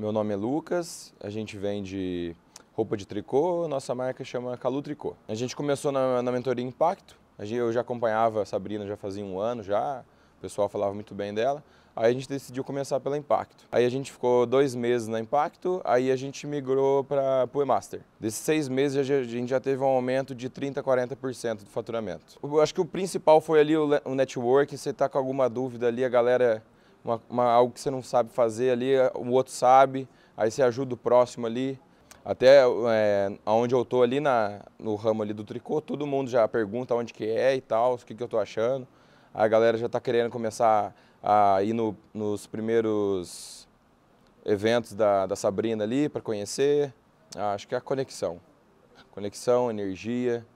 Meu nome é Lucas, a gente vende roupa de tricô, nossa marca chama Calu Tricô. A gente começou na, na mentoria Impacto, eu já acompanhava a Sabrina já fazia um ano já, o pessoal falava muito bem dela. Aí a gente decidiu começar pela Impacto. Aí a gente ficou dois meses na Impacto, aí a gente migrou para o E-Master. Desses seis meses a gente já teve um aumento de 30%, 40% do faturamento. Eu acho que o principal foi ali o networking, você está com alguma dúvida ali, a galera uma, uma, algo que você não sabe fazer ali, o outro sabe, aí você ajuda o próximo ali. Até é, onde eu tô ali na, no ramo ali do tricô, todo mundo já pergunta onde que é e tal, o que, que eu tô achando. A galera já está querendo começar a ir no, nos primeiros eventos da, da Sabrina ali para conhecer. Ah, acho que é a conexão. Conexão, energia,